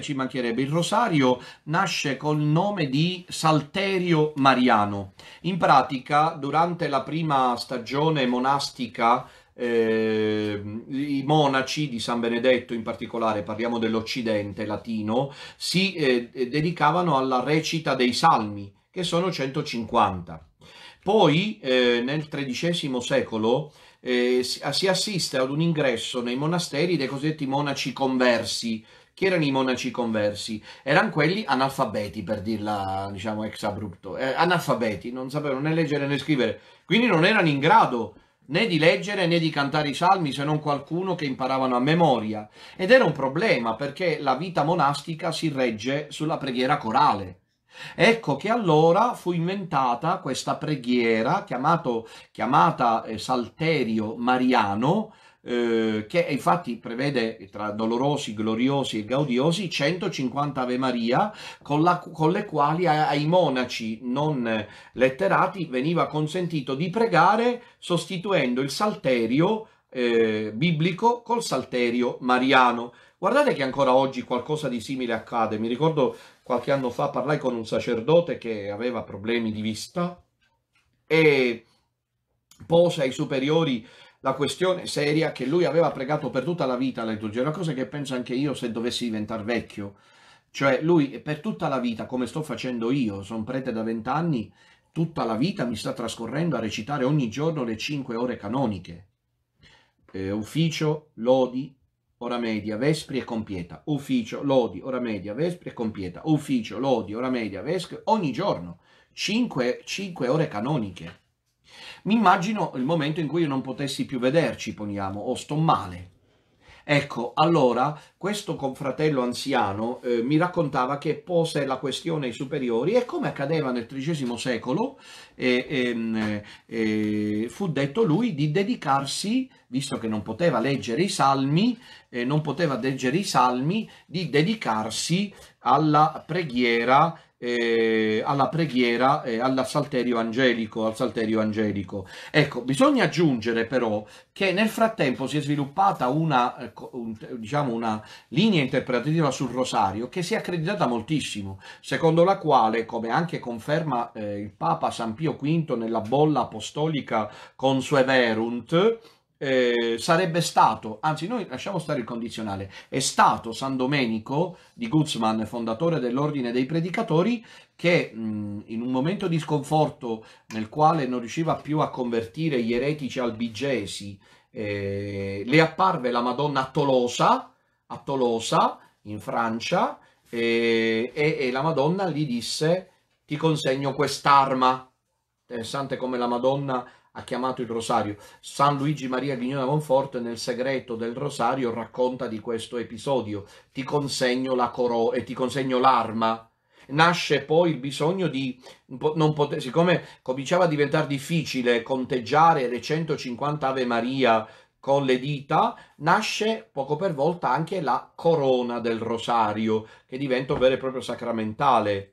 ci mancherebbe. Il rosario nasce col nome di Salterio Mariano. In pratica, durante la prima stagione monastica, eh, i monaci di San Benedetto in particolare, parliamo dell'Occidente latino, si eh, dedicavano alla recita dei salmi, che sono 150. Poi, eh, nel XIII secolo, eh, si assiste ad un ingresso nei monasteri dei cosiddetti monaci conversi, chi erano i monaci conversi? Erano quelli analfabeti, per dirla, diciamo, ex abrupto. Eh, analfabeti, non sapevano né leggere né scrivere. Quindi non erano in grado né di leggere né di cantare i salmi se non qualcuno che imparavano a memoria. Ed era un problema perché la vita monastica si regge sulla preghiera corale. Ecco che allora fu inventata questa preghiera chiamato, chiamata eh, Salterio Mariano, eh, che infatti prevede tra dolorosi, gloriosi e gaudiosi 150 Ave Maria con, la, con le quali ai monaci non letterati veniva consentito di pregare sostituendo il salterio eh, biblico col salterio mariano. Guardate che ancora oggi qualcosa di simile accade. Mi ricordo qualche anno fa parlai con un sacerdote che aveva problemi di vista e pose ai superiori la questione seria che lui aveva pregato per tutta la vita la liturgia, una cosa che penso anche io se dovessi diventare vecchio. Cioè lui per tutta la vita, come sto facendo io, sono prete da vent'anni, tutta la vita mi sta trascorrendo a recitare ogni giorno le cinque ore canoniche. Eh, ufficio, lodi, ora media, vespri e compieta. Ufficio, lodi, ora media, vespri e compieta. Ufficio, lodi, ora media, vespri, ogni giorno. cinque ore canoniche. Mi immagino il momento in cui io non potessi più vederci, poniamo, o sto male. Ecco, allora questo confratello anziano eh, mi raccontava che pose la questione ai superiori e come accadeva nel XIII secolo, eh, ehm, eh, fu detto lui di dedicarsi visto che non poteva leggere i salmi, eh, non poteva leggere i salmi, di dedicarsi alla preghiera eh, alla preghiera, eh, al salterio angelico, al salterio angelico. Ecco, bisogna aggiungere però che nel frattempo si è sviluppata una, eh, un, diciamo una linea interpretativa sul rosario che si è accreditata moltissimo, secondo la quale, come anche conferma eh, il Papa San Pio V nella bolla apostolica Consueverunt, eh, sarebbe stato, anzi noi lasciamo stare il condizionale, è stato San Domenico di Guzman, fondatore dell'Ordine dei Predicatori, che mh, in un momento di sconforto nel quale non riusciva più a convertire gli eretici albigesi, eh, le apparve la Madonna a Tolosa, a Tolosa in Francia, e, e, e, la Madonna gli disse ti consegno quest'arma. Interessante come la Madonna ha chiamato il rosario. San Luigi Maria Ghignona Monforte nel segreto del rosario racconta di questo episodio. Ti consegno la coro e eh, ti consegno l'arma. Nasce poi il bisogno di, non poter, siccome cominciava a diventare difficile conteggiare le 150 Ave Maria con le dita, nasce poco per volta anche la corona del rosario, che diventa un vero e proprio sacramentale.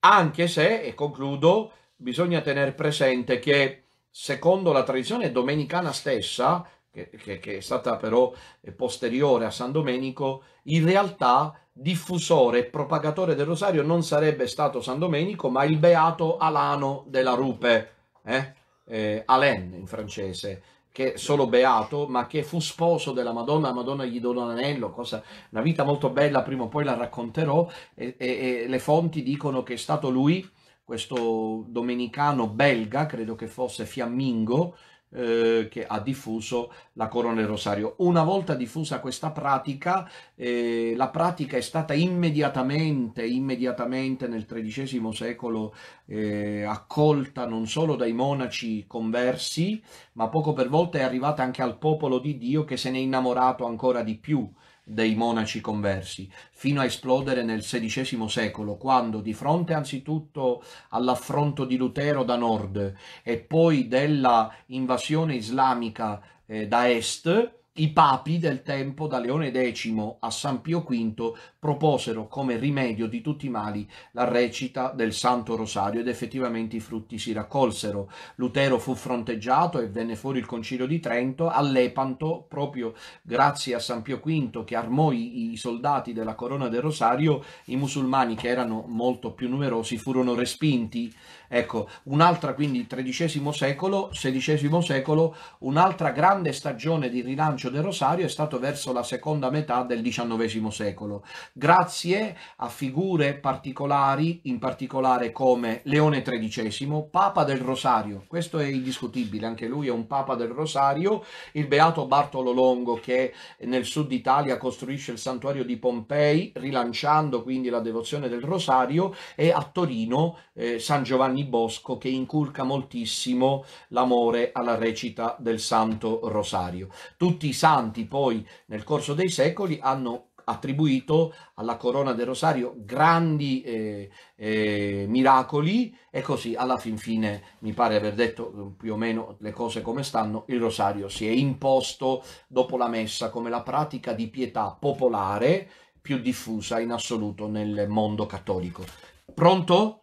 Anche se, e concludo, bisogna tenere presente che secondo la tradizione domenicana stessa, che, che, che, è stata però eh, posteriore a San Domenico, in realtà diffusore e propagatore del rosario non sarebbe stato San Domenico, ma il beato Alano della Rupe, eh? Eh, Alain in francese, che è solo beato, ma che fu sposo della Madonna, la Madonna gli donò un cosa, una vita molto bella, prima o poi la racconterò, e, e, e le fonti dicono che è stato lui questo domenicano belga, credo che fosse fiammingo, eh, che ha diffuso la corona del rosario. Una volta diffusa questa pratica, eh, la pratica è stata immediatamente, immediatamente nel XIII secolo eh, accolta non solo dai monaci conversi, ma poco per volta è arrivata anche al popolo di Dio che se ne è innamorato ancora di più dei monaci conversi, fino a esplodere nel XVI secolo, quando di fronte anzitutto all'affronto di Lutero da nord e poi della invasione islamica eh, da est, i papi del tempo, da Leone X a San Pio V, proposero come rimedio di tutti i mali la recita del Santo Rosario ed effettivamente i frutti si raccolsero. Lutero fu fronteggiato e venne fuori il Concilio di Trento. A Lepanto, proprio grazie a San Pio V che armò i soldati della Corona del Rosario, i musulmani che erano molto più numerosi furono respinti. Ecco, un'altra quindi XIII secolo, XVI secolo, un'altra grande stagione di rilancio Crucio del Rosario è stato verso la seconda metà del XIX secolo, grazie a figure particolari, in particolare come Leone XIII, Papa del Rosario, questo è indiscutibile, anche lui è un Papa del Rosario, il Beato Bartolo Longo che nel sud Italia costruisce il santuario di Pompei, rilanciando quindi la devozione del Rosario, e a Torino eh, San Giovanni Bosco che inculca moltissimo l'amore alla recita del Santo Rosario. Tutti santi poi nel corso dei secoli hanno attribuito alla corona del rosario grandi eh, eh, miracoli e così alla fin fine mi pare aver detto eh, più o meno le cose come stanno il rosario si è imposto dopo la messa come la pratica di pietà popolare più diffusa in assoluto nel mondo cattolico pronto?